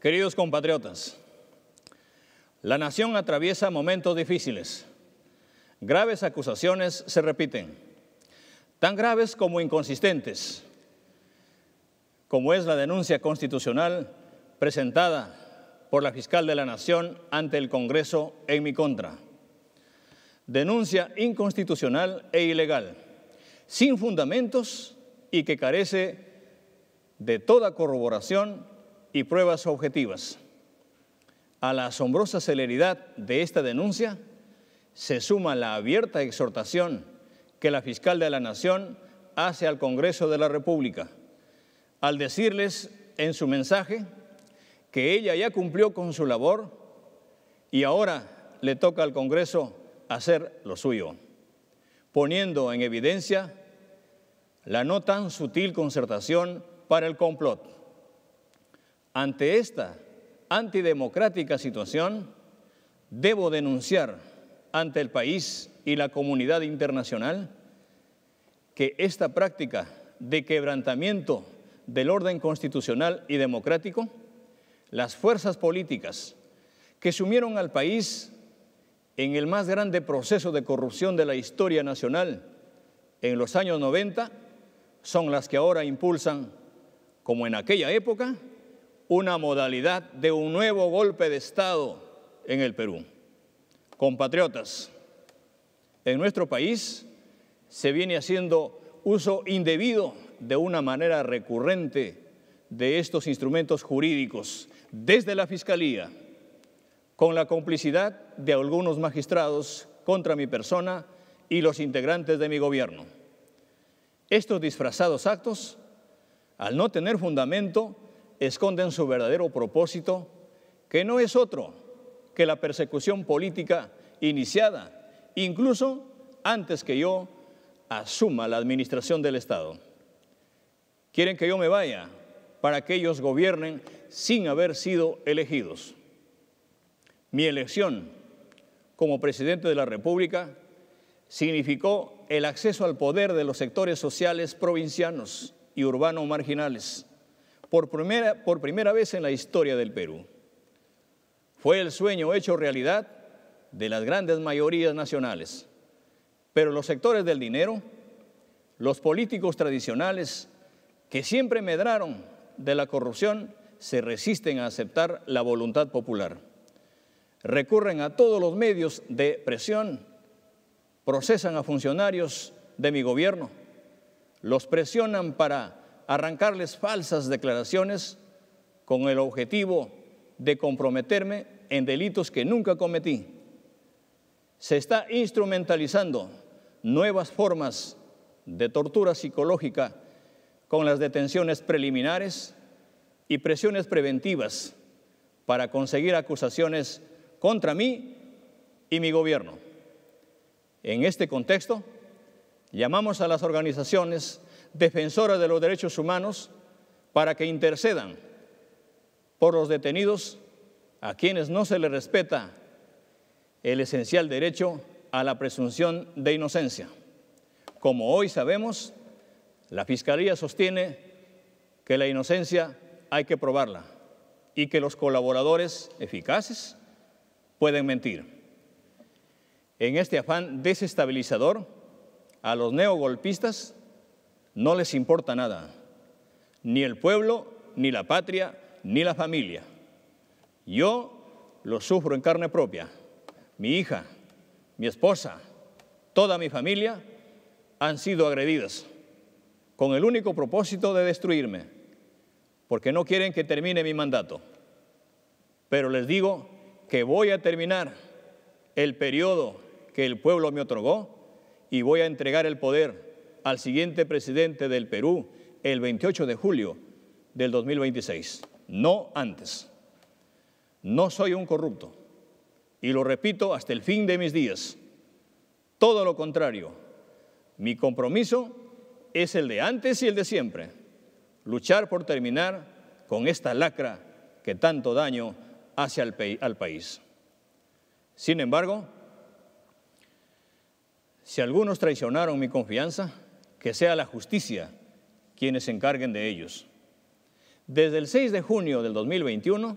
Queridos compatriotas, la nación atraviesa momentos difíciles. Graves acusaciones se repiten, tan graves como inconsistentes, como es la denuncia constitucional presentada por la fiscal de la Nación ante el Congreso en mi contra. Denuncia inconstitucional e ilegal, sin fundamentos y que carece de toda corroboración y pruebas objetivas. A la asombrosa celeridad de esta denuncia se suma la abierta exhortación que la fiscal de la Nación hace al Congreso de la República al decirles en su mensaje que ella ya cumplió con su labor y ahora le toca al Congreso hacer lo suyo, poniendo en evidencia la no tan sutil concertación para el complot ante esta antidemocrática situación, debo denunciar ante el país y la comunidad internacional que esta práctica de quebrantamiento del orden constitucional y democrático, las fuerzas políticas que sumieron al país en el más grande proceso de corrupción de la historia nacional en los años 90 son las que ahora impulsan, como en aquella época, una modalidad de un nuevo golpe de Estado en el Perú. Compatriotas, en nuestro país se viene haciendo uso indebido de una manera recurrente de estos instrumentos jurídicos desde la Fiscalía, con la complicidad de algunos magistrados contra mi persona y los integrantes de mi gobierno. Estos disfrazados actos, al no tener fundamento, esconden su verdadero propósito, que no es otro que la persecución política iniciada, incluso antes que yo asuma la administración del Estado. Quieren que yo me vaya para que ellos gobiernen sin haber sido elegidos. Mi elección como presidente de la República significó el acceso al poder de los sectores sociales provincianos y urbanos marginales por primera, por primera vez en la historia del Perú. Fue el sueño hecho realidad de las grandes mayorías nacionales, pero los sectores del dinero, los políticos tradicionales, que siempre medraron de la corrupción, se resisten a aceptar la voluntad popular. Recurren a todos los medios de presión, procesan a funcionarios de mi gobierno, los presionan para arrancarles falsas declaraciones con el objetivo de comprometerme en delitos que nunca cometí. Se está instrumentalizando nuevas formas de tortura psicológica con las detenciones preliminares y presiones preventivas para conseguir acusaciones contra mí y mi gobierno. En este contexto, llamamos a las organizaciones defensoras de los derechos humanos para que intercedan por los detenidos a quienes no se les respeta el esencial derecho a la presunción de inocencia. Como hoy sabemos, la Fiscalía sostiene que la inocencia hay que probarla y que los colaboradores eficaces pueden mentir. En este afán desestabilizador, a los neogolpistas no les importa nada, ni el pueblo, ni la patria, ni la familia. Yo lo sufro en carne propia. Mi hija, mi esposa, toda mi familia han sido agredidas con el único propósito de destruirme, porque no quieren que termine mi mandato. Pero les digo que voy a terminar el periodo que el pueblo me otorgó y voy a entregar el poder al siguiente presidente del Perú el 28 de julio del 2026, no antes. No soy un corrupto y lo repito hasta el fin de mis días. Todo lo contrario, mi compromiso es el de antes y el de siempre, luchar por terminar con esta lacra que tanto daño hace al, país. Sin embargo, si algunos traicionaron mi confianza, que sea la justicia quienes se encarguen de ellos. Desde el 6 de junio del 2021,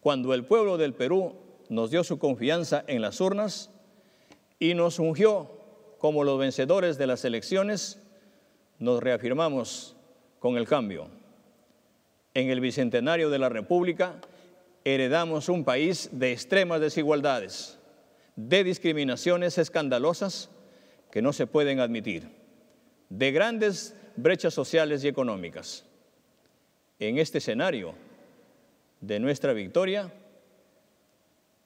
cuando el pueblo del Perú nos dio su confianza en las urnas y nos ungió como los vencedores de las elecciones, nos reafirmamos con el cambio. En el Bicentenario de la República heredamos un país de extremas desigualdades, de discriminaciones escandalosas que no se pueden admitir de grandes brechas sociales y económicas. En este escenario de nuestra victoria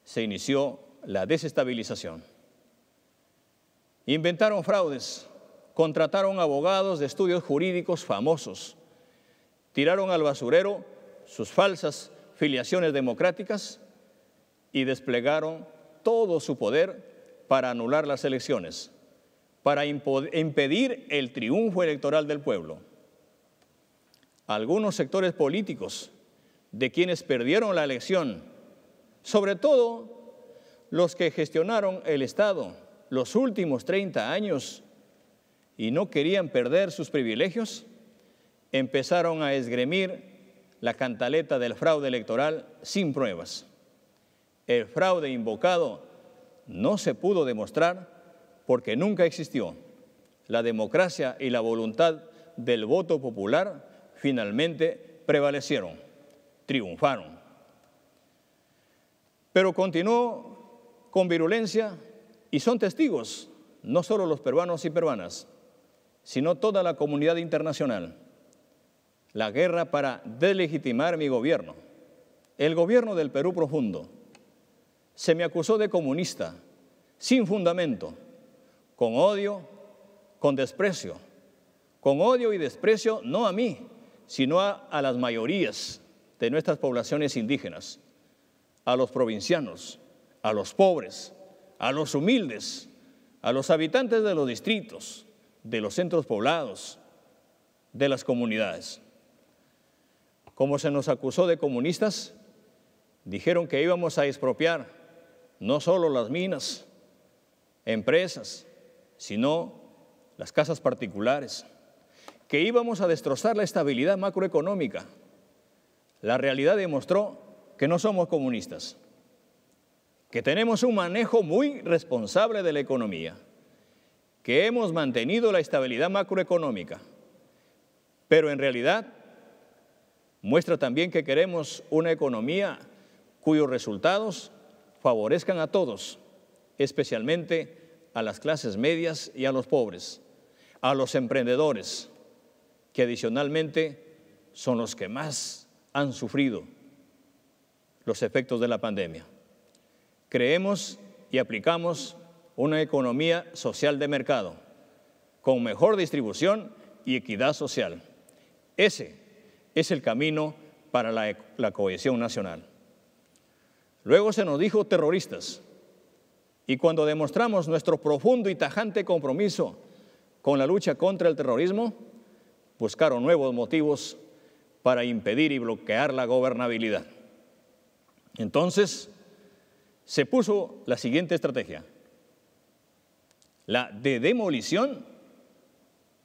se inició la desestabilización. Inventaron fraudes, contrataron abogados de estudios jurídicos famosos, tiraron al basurero sus falsas filiaciones democráticas y desplegaron todo su poder para anular las elecciones para impedir el triunfo electoral del pueblo. Algunos sectores políticos de quienes perdieron la elección, sobre todo los que gestionaron el Estado los últimos 30 años y no querían perder sus privilegios, empezaron a esgremir la cantaleta del fraude electoral sin pruebas. El fraude invocado no se pudo demostrar porque nunca existió. La democracia y la voluntad del voto popular finalmente prevalecieron, triunfaron. Pero continuó con virulencia y son testigos no solo los peruanos y peruanas, sino toda la comunidad internacional. La guerra para delegitimar mi gobierno, el gobierno del Perú profundo. Se me acusó de comunista, sin fundamento, con odio, con desprecio. Con odio y desprecio no a mí, sino a, las mayorías de nuestras poblaciones indígenas, a los provincianos, a los pobres, a los humildes, a los habitantes de los distritos, de los centros poblados, de las comunidades. Como se nos acusó de comunistas, dijeron que íbamos a expropiar no solo las minas, empresas, sino las casas particulares, que íbamos a destrozar la estabilidad macroeconómica. La realidad demostró que no somos comunistas, que tenemos un manejo muy responsable de la economía, que hemos mantenido la estabilidad macroeconómica, pero en realidad muestra también que queremos una economía cuyos resultados favorezcan a todos, especialmente a las clases medias y a los pobres, a los emprendedores, que adicionalmente son los que más han sufrido los efectos de la pandemia. Creemos y aplicamos una economía social de mercado, con mejor distribución y equidad social. Ese es el camino para la, e-, cohesión nacional. Luego se nos dijo terroristas, y cuando demostramos nuestro profundo y tajante compromiso con la lucha contra el terrorismo, buscaron nuevos motivos para impedir y bloquear la gobernabilidad. Entonces, se puso la siguiente estrategia, la de demolición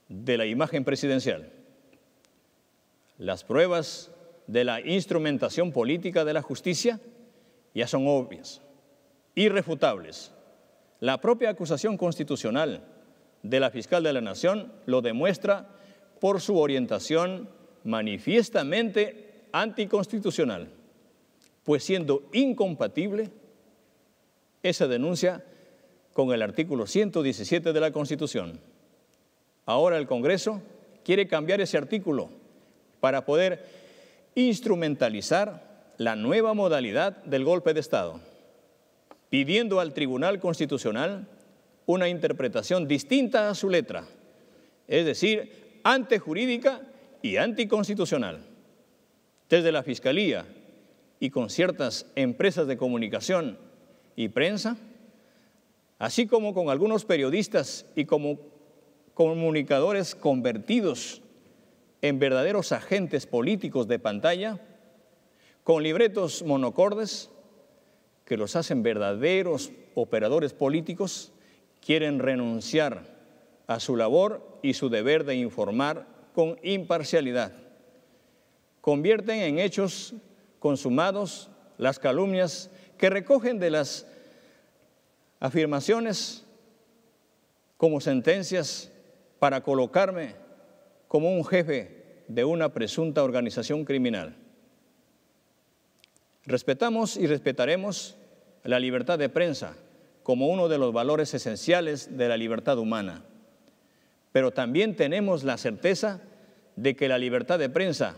de la imagen presidencial. Las pruebas de la instrumentación política de la justicia ya son obvias irrefutables. La propia acusación constitucional de la fiscal de la Nación lo demuestra por su orientación manifiestamente anticonstitucional, pues siendo incompatible esa denuncia con el artículo 117 de la Constitución. Ahora el Congreso quiere cambiar ese artículo para poder instrumentalizar la nueva modalidad del golpe de Estado pidiendo al Tribunal Constitucional una interpretación distinta a su letra, es decir, antijurídica y anticonstitucional. Desde la Fiscalía y con ciertas empresas de comunicación y prensa, así como con algunos periodistas y como comunicadores convertidos en verdaderos agentes políticos de pantalla, con libretos monocordes, que los hacen verdaderos operadores políticos quieren renunciar a su labor y su deber de informar con imparcialidad. Convierten en hechos consumados las calumnias que recogen de las afirmaciones como sentencias para colocarme como un jefe de una presunta organización criminal. Respetamos y respetaremos la libertad de prensa como uno de los valores esenciales de la libertad humana, pero también tenemos la certeza de que la libertad de prensa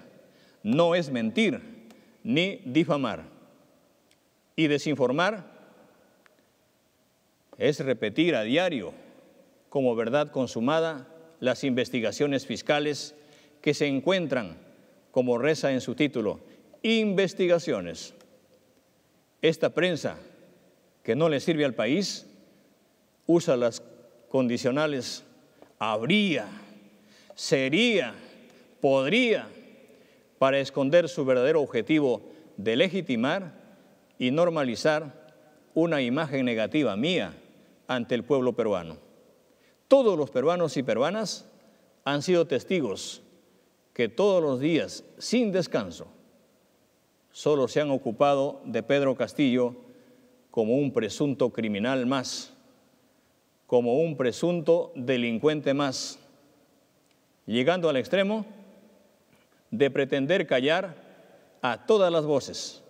no es mentir ni difamar. Y desinformar es repetir a diario como verdad consumada las investigaciones fiscales que se encuentran, como reza en su título, investigaciones esta prensa que no le sirve al país usa las condicionales habría, sería, podría, para esconder su verdadero objetivo de legitimar y normalizar una imagen negativa mía ante el pueblo peruano. Todos los peruanos y peruanas han sido testigos que todos los días, sin descanso, solo se han ocupado de Pedro Castillo como un presunto criminal más, como un presunto delincuente más, llegando al extremo de pretender callar a todas las voces,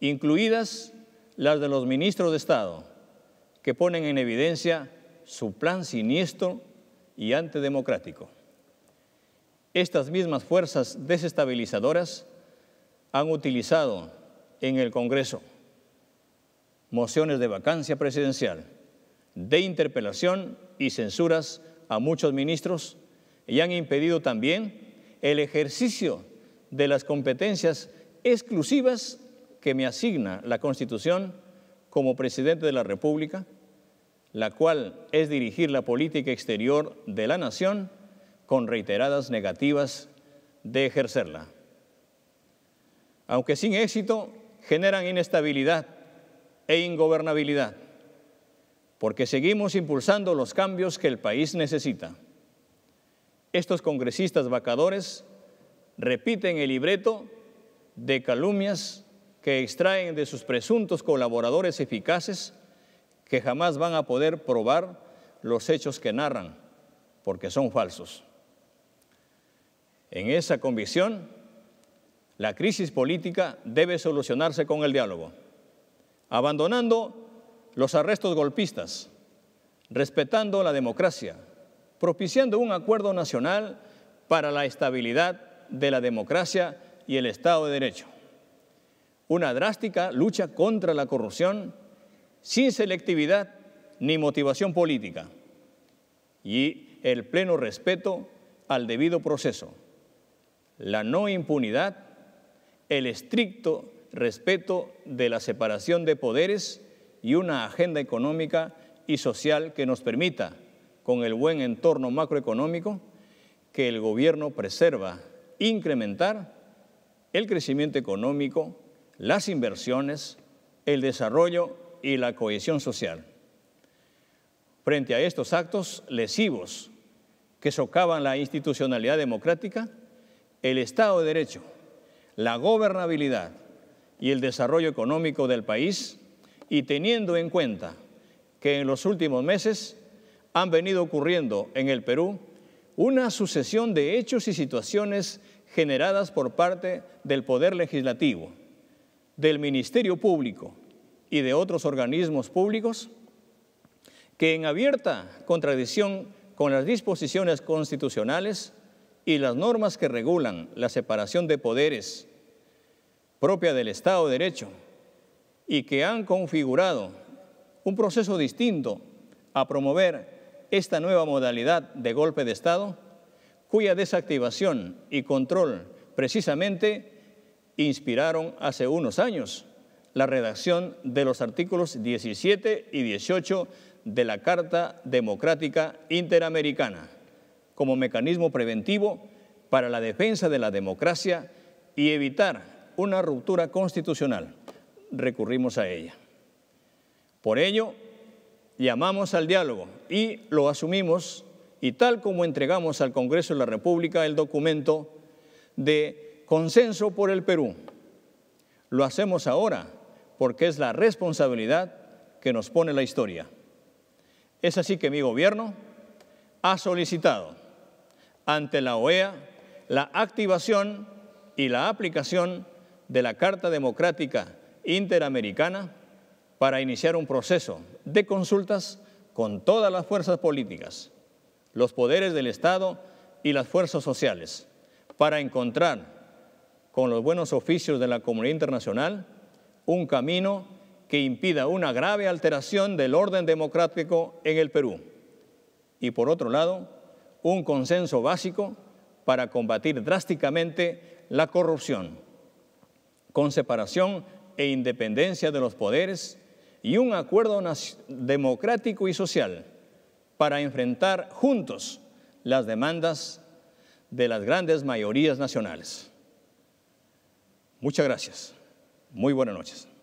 incluidas las de los ministros de Estado, que ponen en evidencia su plan siniestro y antidemocrático. Estas mismas fuerzas desestabilizadoras han utilizado en el Congreso mociones de vacancia presidencial, de interpelación y censuras a muchos ministros y han impedido también el ejercicio de las competencias exclusivas que me asigna la Constitución como presidente de la República, la cual es dirigir la política exterior de la nación con reiteradas negativas de ejercerla aunque sin éxito, generan inestabilidad e ingobernabilidad, porque seguimos impulsando los cambios que el país necesita. Estos congresistas vacadores repiten el libreto de calumnias que extraen de sus presuntos colaboradores eficaces que jamás van a poder probar los hechos que narran, porque son falsos. En esa convicción, la crisis política debe solucionarse con el diálogo, abandonando los arrestos golpistas, respetando la democracia, propiciando un acuerdo nacional para la estabilidad de la democracia y el Estado de Derecho. Una drástica lucha contra la corrupción sin selectividad ni motivación política y el pleno respeto al debido proceso, la no impunidad el estricto respeto de la separación de poderes y una agenda económica y social que nos permita, con el buen entorno macroeconómico que el gobierno preserva, incrementar el crecimiento económico, las inversiones, el desarrollo y la cohesión social. Frente a estos actos lesivos que socavan la institucionalidad democrática, el Estado de Derecho la gobernabilidad y el desarrollo económico del país y teniendo en cuenta que en los últimos meses han venido ocurriendo en el Perú una sucesión de hechos y situaciones generadas por parte del Poder Legislativo, del Ministerio Público y de otros organismos públicos, que en abierta contradicción con las disposiciones constitucionales y las normas que regulan la separación de poderes propia del Estado de Derecho y que han configurado un proceso distinto a promover esta nueva modalidad de golpe de Estado, cuya desactivación y control precisamente inspiraron hace unos años la redacción de los artículos 17 y 18 de la Carta Democrática Interamericana como mecanismo preventivo para la defensa de la democracia y evitar una ruptura constitucional. Recurrimos a ella. Por ello, llamamos al diálogo y lo asumimos y tal como entregamos al Congreso de la República el documento de consenso por el Perú. Lo hacemos ahora porque es la responsabilidad que nos pone la historia. Es así que mi gobierno ha solicitado ante la OEA la activación y la aplicación de la Carta Democrática Interamericana para iniciar un proceso de consultas con todas las fuerzas políticas, los poderes del Estado y las fuerzas sociales, para encontrar con los buenos oficios de la comunidad internacional un camino que impida una grave alteración del orden democrático en el Perú. Y por otro lado, un consenso básico para combatir drásticamente la corrupción, con separación e independencia de los poderes y un acuerdo democrático y social para enfrentar juntos las demandas de las grandes mayorías nacionales. Muchas gracias. Muy buenas noches.